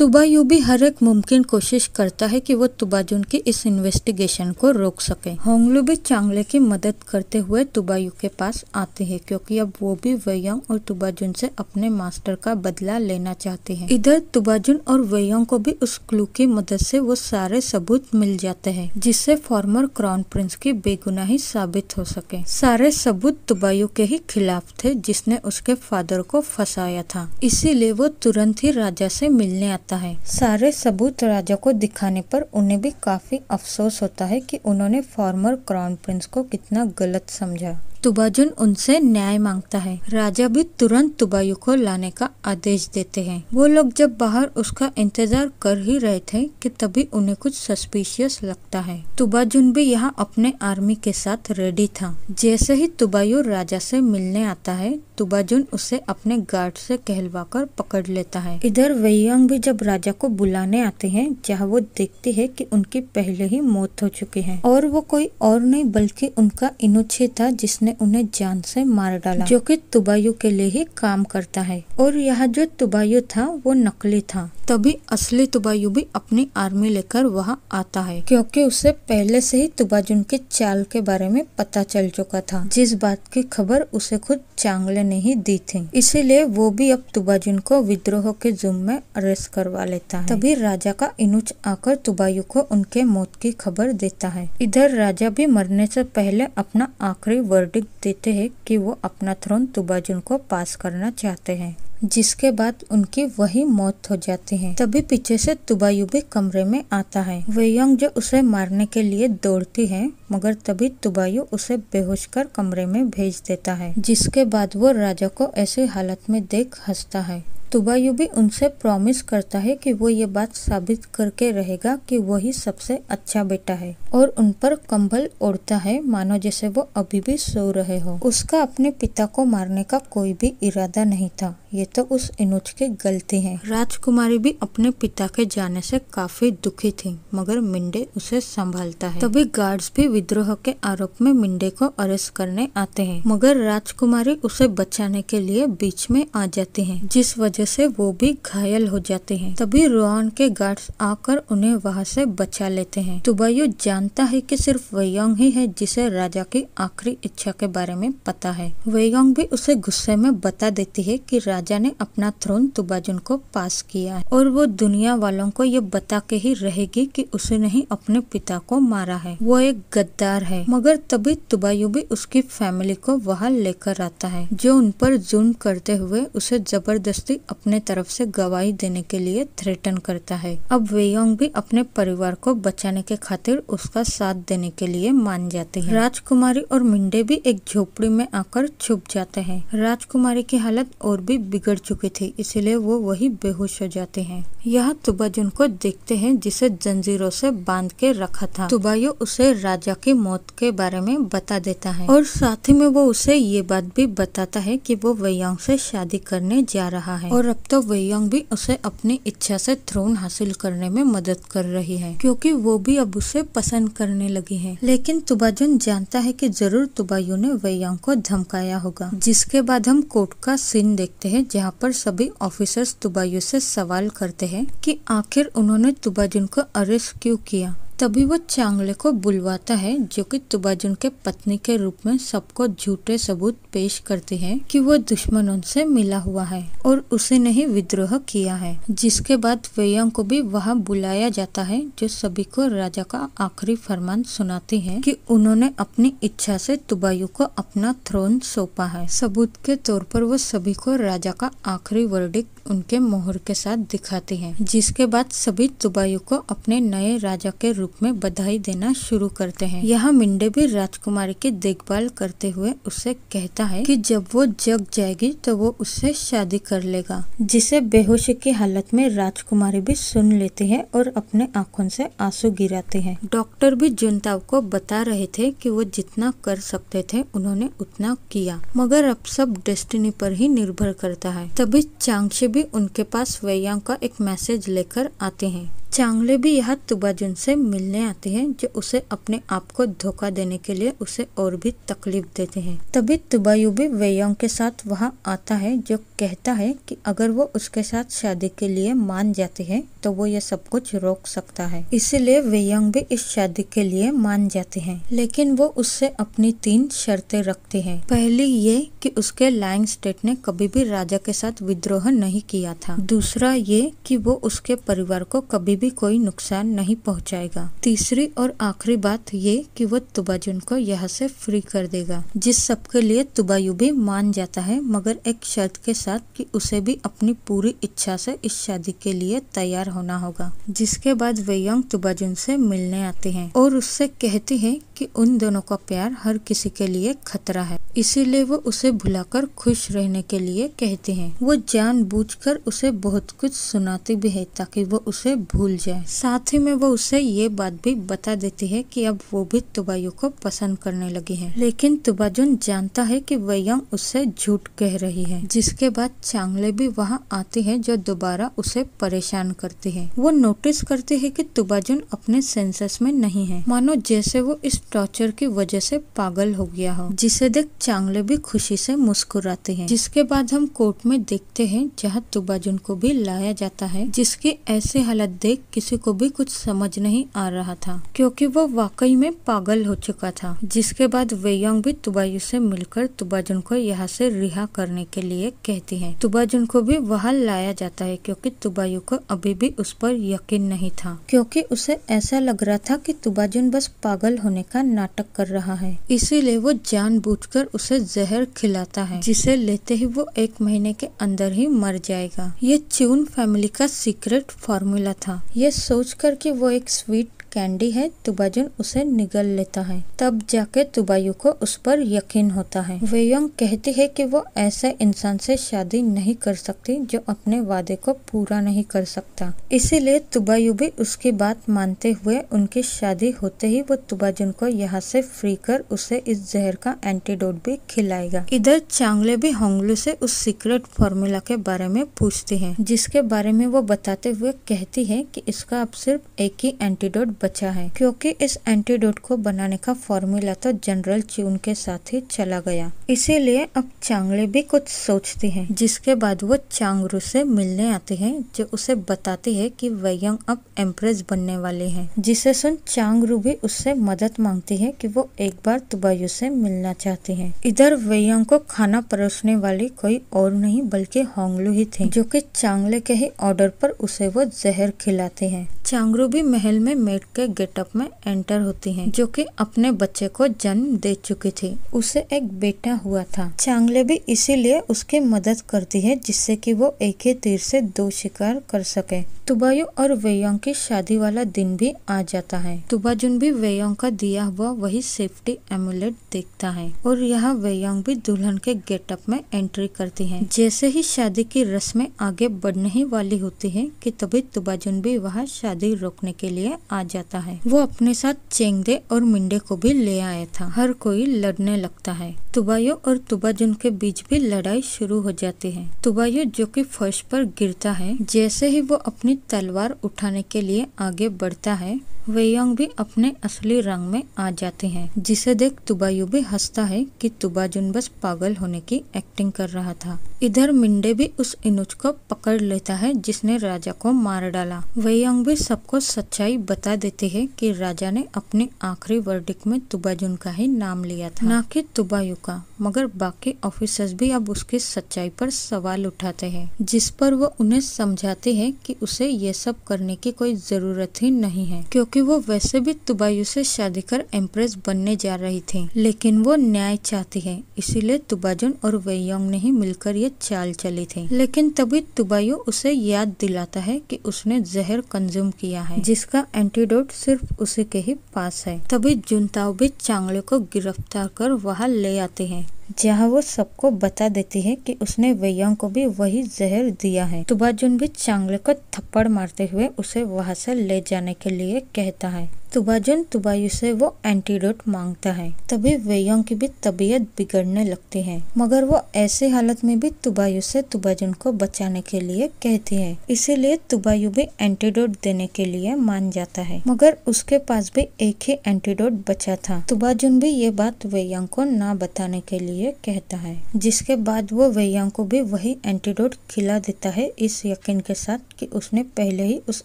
तुबा UV हर एक मुमकिन कोशिश करता है कि वो तुबाजुन की इस इन्वेस्टिगेशन को रोक सके होंगलू भी चांगले की मदद करते हुए तुबायू के पास आते हैं क्योंकि अब वो भी वेयोंग और जून से अपने मास्टर का बदला लेना चाहते हैं इधर तुबाजुन और वेयोंग को भी उस क्लू की मदद से वो सारे सबूत मिल जाते हैं जिससे फॉर्मर क्राउन प्रिंस की बेगुनाही साबित हो सके सारे सबूत तुबायू के ही खिलाफ थे जिसने उसके फादर को फंसाया था इसीलिए वो तुरंत ही राजा से मिलने आते सकता है सारे सबूत राजा को दिखाने पर उन्हें भी काफी अफसोस होता है कि उन्होंने फॉर्मर क्राउन प्रिंस को कितना गलत समझा तुबाजुन उनसे न्याय मांगता है राजा भी तुरंत तुबायु को लाने का आदेश देते हैं वो लोग जब बाहर उसका इंतजार कर ही रहे थे कि तभी उन्हें कुछ सस्पिशियस लगता है तुबाजुन भी यहाँ अपने आर्मी के साथ रेडी था जैसे ही तुबायु राजा से मिलने आता है तुबाजुन उसे अपने गार्ड से कहलवाकर पकड़ लेता है इधर वेयंग भी जब राजा को बुलाने आते हैं जहाँ वो देखती है कि उनकी पहले ही मौत हो चुकी है और वो कोई और नहीं बल्कि उनका इनोछे था जिसने ने उन्हें जान से मार डाला जो कि तुबायु के लिए ही काम करता है और यह जो तुबायु था वो नकली था तभी असली तुबायु भी अपनी आर्मी लेकर वहाँ आता है क्योंकि उसे पहले से ही तुबाजुन के चाल के बारे में पता चल चुका था जिस बात की खबर उसे खुद चांगले ने ही दी थी इसीलिए वो भी अब तुबाजुन को विद्रोह के जुम्म में अरेस्ट करवा लेता है तभी राजा का इनुच आकर तुबायु को उनके मौत की खबर देता है इधर राजा भी मरने से पहले अपना आखिरी वर्ड टॉपिक देते हैं कि वो अपना थ्रोन तुबाजुन को पास करना चाहते हैं जिसके बाद उनकी वही मौत हो जाती है तभी पीछे से भी कमरे में आता है यंग जो उसे मारने के लिए दौड़ती है मगर तभी तुबायु उसे बेहोश कर कमरे में भेज देता है जिसके बाद वो राजा को ऐसी हालत में देख हंसता है तुबायुबी उनसे प्रॉमिस करता है कि वो ये बात साबित करके रहेगा कि वही सबसे अच्छा बेटा है और उन पर कंबल ओढ़ता है मानो जैसे वो अभी भी सो रहे हो उसका अपने पिता को मारने का कोई भी इरादा नहीं था ये तो उस अनुज की गलती है राजकुमारी भी अपने पिता के जाने से काफी दुखी थी मगर मिंडे उसे संभालता है तभी गार्ड्स भी विद्रोह के आरोप में मिंडे को अरेस्ट करने आते हैं मगर राजकुमारी उसे बचाने के लिए बीच में आ जाती है जिस वजह से वो भी घायल हो जाते हैं तभी रोहन के गार्ड्स आकर उन्हें वहाँ से बचा लेते हैं तुबायो जानता है की सिर्फ वेयोंग ही है जिसे राजा की आखिरी इच्छा के बारे में पता है वेयोंग भी उसे गुस्से में बता देती है की राजा ने अपना थ्रोन तुबाजुन को पास किया है और वो दुनिया वालों को ये बता के ही रहेगी कि उसने ही अपने पिता को मारा है वो एक गद्दार है मगर तभी भी उसकी फैमिली को वहां लेकर आता है जो उन पर जुर्म करते हुए उसे जबरदस्ती अपने तरफ से गवाही देने के लिए थ्रेटन करता है अब वेयोंग भी अपने परिवार को बचाने के खातिर उसका साथ देने के लिए मान जाते हैं राजकुमारी और मिंडे भी एक झोपड़ी में आकर छुप जाते हैं राजकुमारी की हालत और भी बिगड़ चुके थे इसलिए वो वहीं बेहोश हो जाते हैं यह तुबाजुन को देखते हैं जिसे जंजीरों से बांध के रखा था तुबायु उसे राजा की मौत के बारे में बता देता है और साथ ही में वो उसे ये बात भी बताता है कि वो वेयांग से शादी करने जा रहा है और अब तो वेयांग भी उसे अपनी इच्छा से थ्रोन हासिल करने में मदद कर रही है क्योंकि वो भी अब उसे पसंद करने लगी है लेकिन तुबाजुन जानता है की जरूर तुबायु ने वैयांग को धमकाया होगा जिसके बाद हम कोर्ट का सीन देखते है जहाँ पर सभी ऑफिसर्स तुबायु से सवाल करते हैं कि आखिर उन्होंने तुबाजुन को अरेस्ट क्यों किया तभी वो चांगले को बुलवाता है जो कि तुबाजुन के पत्नी के रूप में सबको झूठे सबूत पेश करती है कि वो दुश्मनों से मिला हुआ है और उसे नहीं विद्रोह किया है जिसके बाद वेयांग को भी वहाँ बुलाया जाता है जो सभी को राजा का आखिरी फरमान सुनाती है कि उन्होंने अपनी इच्छा से तुबायु को अपना थ्रोन सौंपा है सबूत के तौर पर वो सभी को राजा का आखिरी वर्डिक उनके मोहर के साथ दिखाती हैं जिसके बाद सभी तुबाइयों को अपने नए राजा के रूप में बधाई देना शुरू करते हैं यहाँ मिंडे भी राजकुमारी की देखभाल करते हुए उसे कहता है कि जब वो जग जाएगी तो वो उससे शादी कर लेगा जिसे बेहोशी की हालत में राजकुमारी भी सुन लेती है और अपने आंखों से आंसू गिराते हैं डॉक्टर भी जनता को बता रहे थे कि वो जितना कर सकते थे उन्होंने उतना किया मगर अब सब डेस्टिनी पर ही निर्भर करता है तभी चांगशे भी उनके पास वैया का एक मैसेज लेकर आते हैं चांगले भी यह तुबाजुन से मिलने आते हैं जो उसे अपने आप को धोखा देने के लिए उसे और भी तकलीफ देते हैं तभी तुबायु भी वेयोंग के साथ वहाँ आता है जो कहता है कि अगर वो उसके साथ शादी के लिए मान जाते हैं तो वो ये सब कुछ रोक सकता है इसीलिए वेयोंग भी इस शादी के लिए मान जाते हैं लेकिन वो उससे अपनी तीन शर्तें रखते हैं पहली ये कि उसके लाइंग स्टेट ने कभी भी राजा के साथ विद्रोह नहीं किया था दूसरा ये कि वो उसके परिवार को कभी भी कोई नुकसान नहीं पहुंचाएगा तीसरी और आखिरी बात ये कि वो तुबाजुन को यहाँ से फ्री कर देगा जिस सबके लिए तुबायु भी मान जाता है मगर एक शर्त के साथ कि उसे भी अपनी पूरी इच्छा से इस शादी के लिए तैयार होना होगा जिसके बाद वे यंग तुबाजुन से मिलने आते हैं और उससे कहती है कि उन दोनों का प्यार हर किसी के लिए खतरा है इसीलिए वो उसे भुलाकर खुश रहने के लिए कहते हैं वो जानबूझकर उसे बहुत कुछ सुनाती भी है ताकि वो उसे भूल जाए साथ ही में वो उसे ये बात भी बता देती है कि अब वो भी तुबायु को पसंद करने लगी है लेकिन तुबाजुन जानता है कि वयंग उससे झूठ कह रही है जिसके बाद चांगले भी वहाँ आती है जो दोबारा उसे परेशान करती है वो नोटिस करती है कि तुबाजुन अपने सेंसेस में नहीं है मानो जैसे वो इस टॉर्चर की वजह से पागल हो गया हो जिसे देख चांगले भी खुशी से मुस्कुराते हैं जिसके बाद हम कोर्ट में देखते हैं जहां तुबाजुन को भी लाया जाता है जिसकी ऐसी हालत देख किसी को भी कुछ समझ नहीं आ रहा था क्योंकि वो वाकई में पागल हो चुका था जिसके बाद वेयोंग भी तुबायु से मिलकर तुबाजुन को यहाँ से रिहा करने के लिए कहती है तुबाजुन को भी वहाँ लाया जाता है क्योंकि तुबायु को अभी भी उस पर यकीन नहीं था क्योंकि उसे ऐसा लग रहा था कि तुबाजुन बस पागल होने का का नाटक कर रहा है इसीलिए वो जानबूझकर उसे जहर खिलाता है जिसे लेते ही वो एक महीने के अंदर ही मर जाएगा ये च्यून फैमिली का सीक्रेट फॉर्मूला था ये सोच कर कि वो एक स्वीट कैंडी है तुबाजुन उसे निगल लेता है तब जाके तुबायु को उस पर यकीन होता है वेयोंग कहती है कि वो ऐसे इंसान से शादी नहीं कर सकती जो अपने वादे को पूरा नहीं कर सकता इसीलिए तुबायु भी उसकी बात मानते हुए उनकी शादी होते ही वो तुबाजुन को यहाँ से फ्री कर उसे इस जहर का एंटीडोट भी खिलाएगा इधर चांगले भी होंगलू से उस सीक्रेट फॉर्मूला के बारे में पूछती है जिसके बारे में वो बताते हुए कहती है कि इसका अब सिर्फ एक ही एंटीडोट बचा है क्योंकि इस एंटीडोट को बनाने का फॉर्मूला तो जनरल चून के साथ ही चला गया इसीलिए अब चांगले भी कुछ सोचती है जिसके बाद वो चांगरू से मिलने आते है जो उसे बताती है कि वयंग अब एम्प्रेस बनने वाले हैं जिसे सुन चांगरू भी उससे मदद मांगती है कि वो एक बार तुबायु से मिलना चाहती है इधर वेयंग को खाना परोसने वाली कोई और नहीं बल्कि होंगलू ही थे जो कि चांगले के ही ऑर्डर पर उसे वो जहर खिलाते हैं चांगरू भी महल में मेड के गेटअप में एंटर होती हैं जो कि अपने बच्चे को जन्म दे चुकी थी उसे एक बेटा हुआ था चांगले भी इसीलिए उसकी मदद करती है जिससे कि वो एक ही तीर से दो शिकार कर सके तुबायु और वेयोंग की शादी वाला दिन भी आ जाता है तुबाजुन भी वेयोंग का दिया हुआ वही सेफ्टी एमुलेट देखता है और यहाँ वेयोंग भी दुल्हन के गेटअप में एंट्री करती है जैसे ही शादी की रस्में आगे बढ़ने ही वाली होती है कि तभी तुबाजुन भी वहाँ शादी रोकने के लिए आ जाता जाता है वो अपने साथ चेंगदे और मिंडे को भी ले आया था हर कोई लड़ने लगता है तुबायो और तुबाजुन के बीच भी लड़ाई शुरू हो जाती है तुबायो जो कि फर्श पर गिरता है जैसे ही वो अपनी तलवार उठाने के लिए आगे बढ़ता है वेयोंग भी अपने असली रंग में आ जाते हैं जिसे देख तुबायु भी हंसता है कि तुबाजुन बस पागल होने की एक्टिंग कर रहा था इधर मिंडे भी उस इनुज को पकड़ लेता है जिसने राजा को मार डाला वेयोंग भी सबको सच्चाई बता देते है कि राजा ने अपने आखिरी वर्डिक में तुबाजुन का ही नाम लिया था न की तुबायु चुका मगर बाकी ऑफिसर्स भी अब उसकी सच्चाई पर सवाल उठाते हैं जिस पर वो उन्हें समझाते हैं कि उसे ये सब करने की कोई जरूरत ही नहीं है क्योंकि वो वैसे भी तुबायु से शादी कर एम्प्रेस बनने जा रही थी लेकिन वो न्याय चाहती है इसीलिए तुबाजुन और वेयोंग ने ही मिलकर ये चाल चली थी लेकिन तभी तुबायु उसे याद दिलाता है की उसने जहर कंज्यूम किया है जिसका एंटीडोट सिर्फ उसी के ही पास है तभी जुनताओ भी चांगले को गिरफ्तार कर वहाँ ले आता आते हैं जहाँ वो सबको बता देती है कि उसने वैयांग को भी वही जहर दिया है तुबाजुन भी चांगले को थप्पड़ मारते हुए उसे वहां से ले जाने के लिए कहता है तुबाजुन तुबायु से वो एंटीडोट मांगता है तभी वेयोंग की भी तबीयत बिगड़ने लगती है मगर वो ऐसी हालत में भी तुबायु से तुबाजुन को बचाने के लिए कहती है इसीलिए तुबायु भी एंटीडोट देने के लिए मान जाता है मगर उसके पास भी एक ही एंटीडोट बचा था तुबाजुन भी ये बात वेयोंग को ना बताने के लिए कहता है जिसके बाद वो वेयोंग को भी वही एंटीडोट खिला देता है इस यकीन के साथ कि उसने पहले ही उस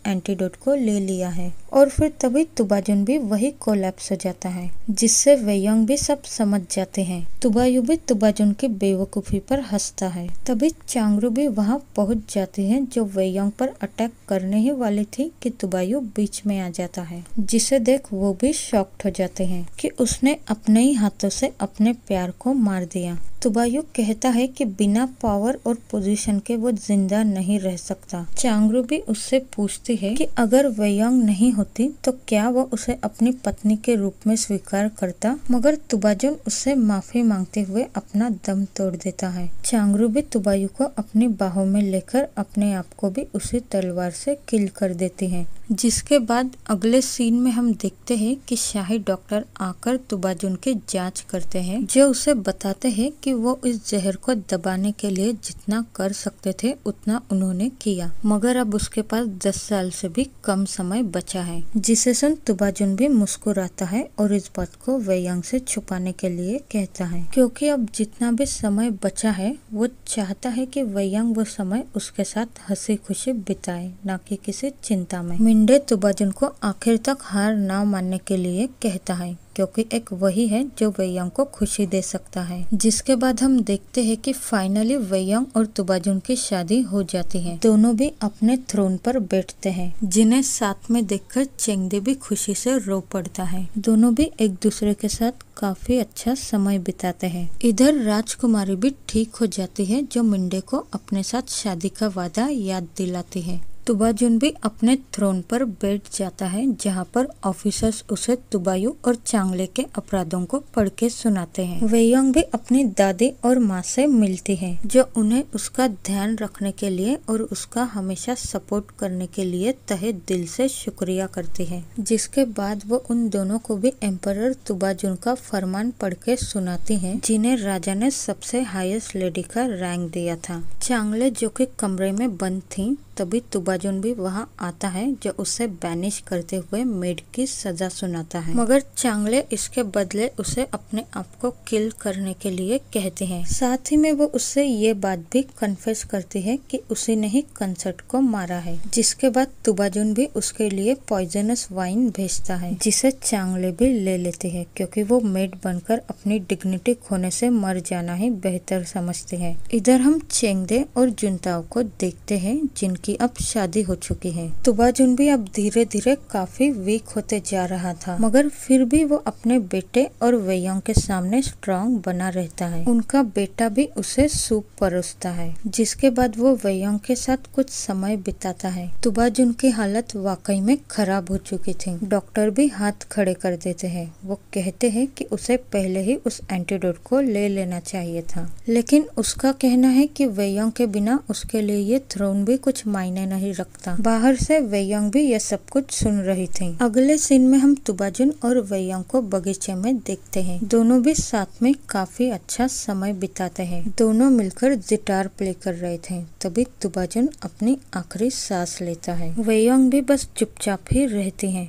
एंटीडोट को ले लिया है और फिर तभी तुबाजुन भी वही कोलैप्स हो जाता है जिससे वेयोंग भी सब समझ जाते हैं तुबायु भी तुबाजुन की बेवकूफ़ी पर हंसता है तभी चांगरू भी वहाँ पहुँच जाते है जो वेयोंग पर अटैक करने ही वाली थी कि तुबायु बीच में आ जाता है जिसे देख वो भी शॉक्ट हो जाते हैं कि उसने अपने ही हाथों से अपने प्यार को मार दिया तुबायु कहता है कि बिना पावर और पोजीशन के वो जिंदा नहीं रह सकता चांगरू भी उससे पूछती है कि अगर वेयांग नहीं होती तो क्या वो उसे अपनी पत्नी के रूप में स्वीकार करता मगर तुबाजुन उससे माफी मांगते हुए अपना दम तोड़ देता है चांगरू भी तुबायु को अपनी बाहों में लेकर अपने आप को भी उसी तलवार से किल कर देती है जिसके बाद अगले सीन में हम देखते हैं कि शाही डॉक्टर आकर तुबाजुन की जांच करते हैं जो उसे बताते हैं कि वो इस जहर को दबाने के लिए जितना कर सकते थे उतना उन्होंने किया मगर अब उसके पास दस साल से भी कम समय बचा है जिसे सुन तुबाजुन भी मुस्कुराता है और इस बात को वेयांग से छुपाने के लिए कहता है क्योंकि अब जितना भी समय बचा है वो चाहता है की वेयांग वो समय उसके साथ हंसी खुशी बिताए न की किसी चिंता में इंडे तुबाजुन को आखिर तक हार न मानने के लिए कहता है क्योंकि एक वही है जो वेयांग को खुशी दे सकता है जिसके बाद हम देखते हैं कि फाइनली वेयांग और तुबाजुन की शादी हो जाती है दोनों भी अपने थ्रोन पर बैठते हैं जिन्हें साथ में देखकर चेंगदे भी खुशी से रो पड़ता है दोनों भी एक दूसरे के साथ काफी अच्छा समय बिताते हैं इधर राजकुमारी भी ठीक हो जाती है जो मिंडे को अपने साथ शादी का वादा याद दिलाती है तुबाजुन भी अपने थ्रोन पर बैठ जाता है जहाँ पर ऑफिसर्स उसे तुबायु और चांगले के अपराधों को पढ़ के सुनाते हैं वेयोंग भी अपनी दादी और माँ से मिलती है जो उन्हें उसका ध्यान रखने के लिए और उसका हमेशा सपोर्ट करने के लिए तहे दिल से शुक्रिया करती है जिसके बाद वो उन दोनों को भी एम्पर तुबाजुन का फरमान पढ़ के सुनाती है जिन्हें राजा ने सबसे हाईएस्ट लेडी का रैंक दिया था चांगले जो की कमरे में बंद थी तभी तुबा बाजुन भी वहाँ आता है जो उसे बैनिश करते हुए मेड की सजा सुनाता है मगर चांगले इसके बदले उसे अपने आप को किल करने के लिए कहते हैं साथ ही में वो उससे ये बात भी कन्फेस करती है कि उसी ने ही कंसर्ट को मारा है जिसके बाद तुबाजुन भी उसके लिए पॉइजनस वाइन भेजता है जिसे चांगले भी ले लेते हैं क्योंकि वो मेड बनकर अपनी डिग्निटी खोने से मर जाना ही बेहतर समझते हैं इधर हम चेंगदे और जुनताओ को देखते हैं जिनकी अब शादी शादी हो चुकी है तुबाजुन भी अब धीरे धीरे काफी वीक होते जा रहा था मगर फिर भी वो अपने बेटे और वेयोंग के सामने स्ट्रांग बना रहता है उनका बेटा भी उसे सूप परोसता है जिसके बाद वो वेयोंग के साथ कुछ समय बिताता है तुबाजुन की हालत वाकई में खराब हो चुकी थी डॉक्टर भी हाथ खड़े कर देते है वो कहते हैं की उसे पहले ही उस एंटीडोट को ले लेना चाहिए था लेकिन उसका कहना है की वेयोंग के बिना उसके लिए ये थ्रोन भी कुछ मायने नहीं रखता बाहर से वेयांग भी यह सब कुछ सुन रही थी अगले सीन में हम तुबाजुन और वेयांग को बगीचे में देखते हैं दोनों भी साथ में काफी अच्छा समय बिताते हैं दोनों मिलकर गिटार प्ले कर रहे थे तभी तुबाजुन अपनी आखिरी सांस लेता है वेयांग भी बस चुपचाप ही रहती है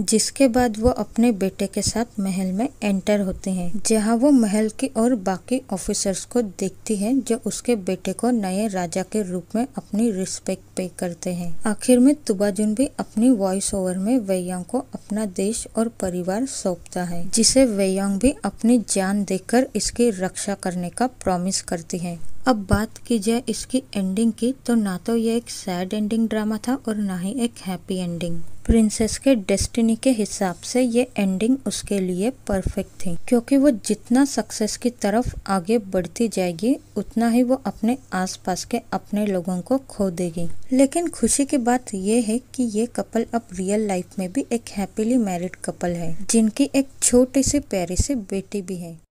जिसके बाद वो अपने बेटे के साथ महल में एंटर होते हैं जहां वो महल की और बाकी ऑफिसर्स को देखती है जो उसके बेटे को नए राजा के रूप में अपनी रिस्पेक्ट पे करते हैं आखिर में तुबाजुन भी अपनी वॉइस ओवर में वेयांग को अपना देश और परिवार सौंपता है जिसे वेयांग भी अपनी जान देकर इसकी रक्षा करने का प्रॉमिस करती है अब बात की जाए इसकी एंडिंग की तो ना तो ये एक सैड एंडिंग ड्रामा था और ना ही एक हैप्पी एंडिंग प्रिंसेस के डेस्टिनी के हिसाब से ये एंडिंग उसके लिए परफेक्ट थी क्योंकि वो जितना सक्सेस की तरफ आगे बढ़ती जाएगी उतना ही वो अपने आसपास के अपने लोगों को खो देगी लेकिन खुशी की बात ये है कि ये कपल अब रियल लाइफ में भी एक हैप्पीली मैरिड कपल है जिनकी एक छोटी सी प्यारी सी बेटी भी है